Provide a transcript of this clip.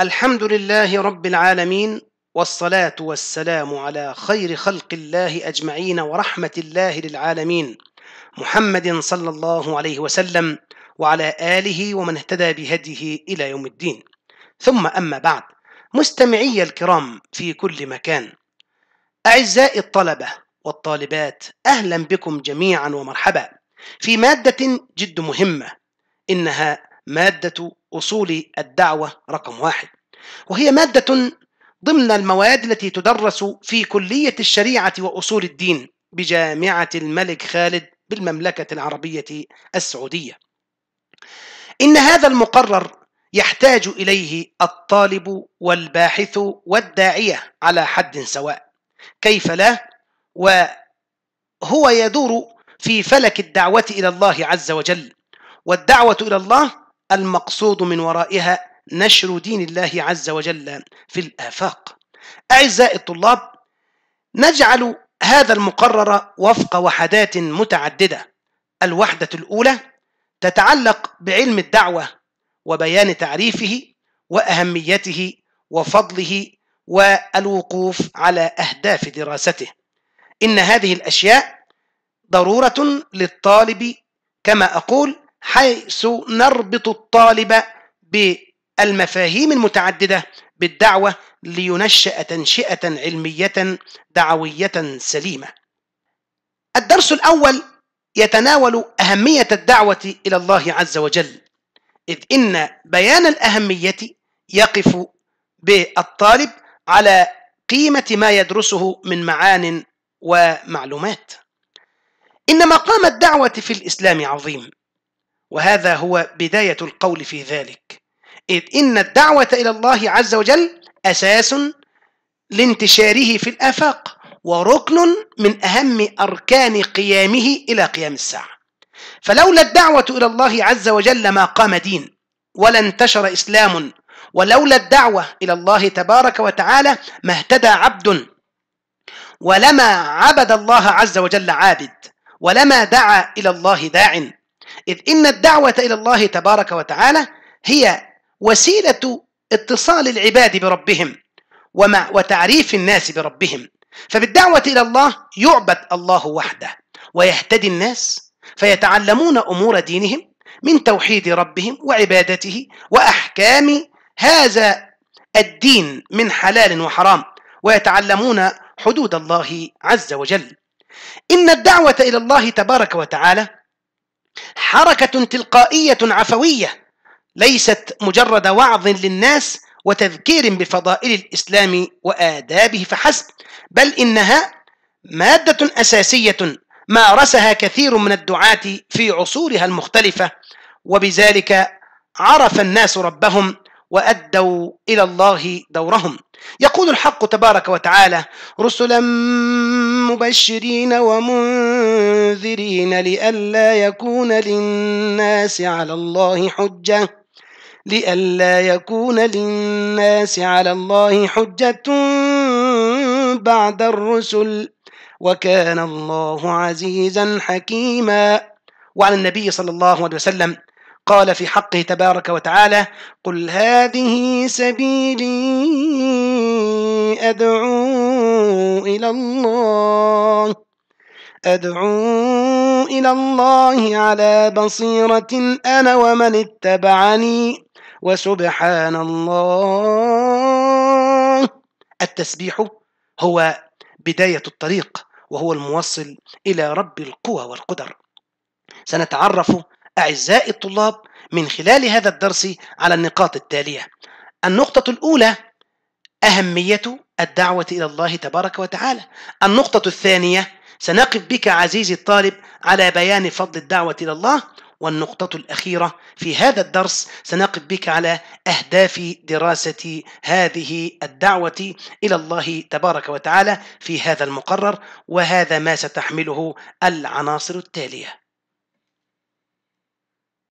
الحمد لله رب العالمين والصلاة والسلام على خير خلق الله أجمعين ورحمة الله للعالمين محمد صلى الله عليه وسلم وعلى آله ومن اهتدى بهديه إلى يوم الدين ثم أما بعد مستمعي الكرام في كل مكان أعزائي الطلبة والطالبات أهلا بكم جميعا ومرحبا في مادة جد مهمة إنها مادة أصول الدعوة رقم واحد وهي مادة ضمن المواد التي تدرس في كلية الشريعة وأصول الدين بجامعة الملك خالد بالمملكة العربية السعودية إن هذا المقرر يحتاج إليه الطالب والباحث والداعية على حد سواء كيف لا وهو يدور في فلك الدعوة إلى الله عز وجل والدعوة إلى الله المقصود من ورائها نشر دين الله عز وجل في الآفاق أعزائي الطلاب نجعل هذا المقرر وفق وحدات متعددة الوحدة الأولى تتعلق بعلم الدعوة وبيان تعريفه وأهميته وفضله والوقوف على أهداف دراسته إن هذه الأشياء ضرورة للطالب كما أقول حيث نربط الطالب بالمفاهيم المتعددة بالدعوة لينشأ تنشئة علمية دعوية سليمة. الدرس الأول يتناول أهمية الدعوة إلى الله عز وجل، إذ إن بيان الأهمية يقف بالطالب على قيمة ما يدرسه من معان ومعلومات. إن مقام الدعوة في الإسلام عظيم، وهذا هو بداية القول في ذلك إذ إن الدعوة إلى الله عز وجل أساس لانتشاره في الآفاق وركن من أهم أركان قيامه إلى قيام الساعة فلولا الدعوة إلى الله عز وجل ما قام دين ولا انتشر إسلام ولولا الدعوة إلى الله تبارك وتعالى ما اهتدى عبد ولما عبد الله عز وجل عابد ولما دعا إلى الله داع إذ إن الدعوة إلى الله تبارك وتعالى هي وسيلة اتصال العباد بربهم ومع وتعريف الناس بربهم فبالدعوة إلى الله يعبد الله وحده ويهتدي الناس فيتعلمون أمور دينهم من توحيد ربهم وعبادته وأحكام هذا الدين من حلال وحرام ويتعلمون حدود الله عز وجل إن الدعوة إلى الله تبارك وتعالى حركة تلقائية عفوية ليست مجرد وعظ للناس وتذكير بفضائل الإسلام وآدابه فحسب بل إنها مادة أساسية مارسها كثير من الدعاة في عصورها المختلفة وبذلك عرف الناس ربهم وأدوا إلى الله دورهم يقول الحق تبارك وتعالى رسلا مبشرين ومن المنذرين لئلا يكون للناس على الله حجة لئلا يكون للناس على الله حجة بعد الرسل وكان الله عزيزا حكيما وعن النبي صلى الله عليه وسلم قال في حقه تبارك وتعالى قل هذه سبيلي أدعو إلى الله أدعو إلى الله على بصيرة أنا ومن اتبعني وسبحان الله التسبيح هو بداية الطريق وهو الموصل إلى رب القوى والقدر سنتعرف أعزائي الطلاب من خلال هذا الدرس على النقاط التالية النقطة الأولى أهمية الدعوة إلى الله تبارك وتعالى النقطة الثانية سنقف بك عزيزي الطالب على بيان فضل الدعوة إلى الله والنقطة الأخيرة في هذا الدرس سنقف بك على أهداف دراسة هذه الدعوة إلى الله تبارك وتعالى في هذا المقرر وهذا ما ستحمله العناصر التالية